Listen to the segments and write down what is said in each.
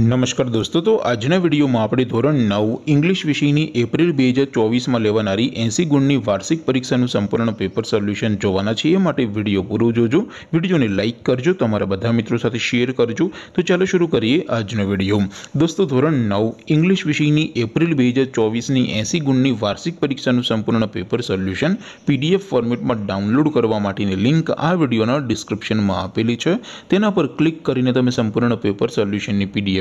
નમસ્કાર દોસ્તો તો આજના વિડીયોમાં આપણે ધોરણ નવ ઇંગ્લિશ વિષયની એપ્રિલ બે હજાર ચોવીસમાં લેવાનારી એંસી ગુણની વાર્ષિક પરીક્ષાનું સંપૂર્ણ પેપર સોલ્યુશન જોવાના છે એ માટે વિડીયો પૂરો જોજો વિડીયોને લાઇક કરજો તમારા બધા મિત્રો સાથે શેર કરજો તો ચાલો શરૂ કરીએ આજનો વિડીયો દોસ્તો ધોરણ નવ ઇંગ્લિશ વિષયની એપ્રિલ બે હજાર ચોવીસની એંસી ગુણની વાર્ષિક પરીક્ષાનું સંપૂર્ણ પેપર સોલ્યુશન પીડીએફ ફોર્મેટમાં ડાઉનલોડ કરવા માટેની લિંક આ વિડીયોના ડિસ્ક્રિપ્શનમાં આપેલી છે તેના પર ક્લિક કરીને તમે સંપૂર્ણ પેપર સોલ્યુશનની પીડીએફ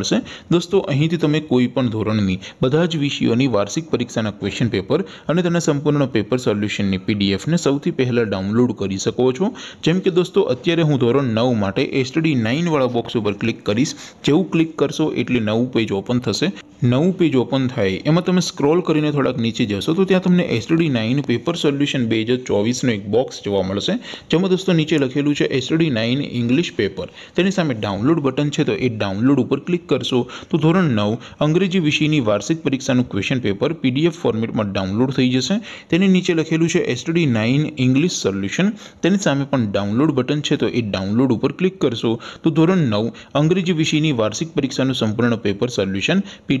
મળશે દોસ્તો અહીંથી તમે કોઈપણ ધોરણની બધા જ વિષયોની વાર્ષિક પરીક્ષાના ક્વેશ્ચન પેપર અને તેના સંપૂર્ણ પેપર સોલ્યુશનની પીડીએફને સૌથી પહેલાં ડાઉનલોડ કરી શકો છો જેમ કે દોસ્તો અત્યારે હું ધોરણ નવ માટે એસટીડી નાઇનવાળા બોક્સ ઉપર ક્લિક કરીશ જેવું ક્લિક કરશો એટલે નવું પેજ ઓપન થશે 9 પેજ ઓપન થાય એમાં તમે સ્ક્રોલ કરીને થોડક નીચે જશો તો ત્યાં તમને STD 9 પેપર સોલ્યુશન 2024 નો એક બોક્સ જોવા મળશે જેમાં દોસ્તો નીચે લખેલું છે STD 9 ઇંગ્લિશ પેપર તેની સામે ડાઉનલોડ બટન છે તો એ ડાઉનલોડ ઉપર ક્લિક કરશો તો ધોરણ 9 અંગ્રેજી વિષયની વાર્ષિક પરીક્ષાનું ક્વેશ્ચન પેપર PDF ફોર્મેટમાં ડાઉનલોડ થઈ જશે તેની નીચે લખેલું છે STD 9 ઇંગ્લિશ સોલ્યુશન તેની સામે પણ ડાઉનલોડ બટન છે તો એ ડાઉનલોડ ઉપર ક્લિક કરશો તો ધોરણ 9 અંગ્રેજી વિષયની વાર્ષિક પરીક્ષાનું સંપૂર્ણ પેપર સોલ્યુશન પી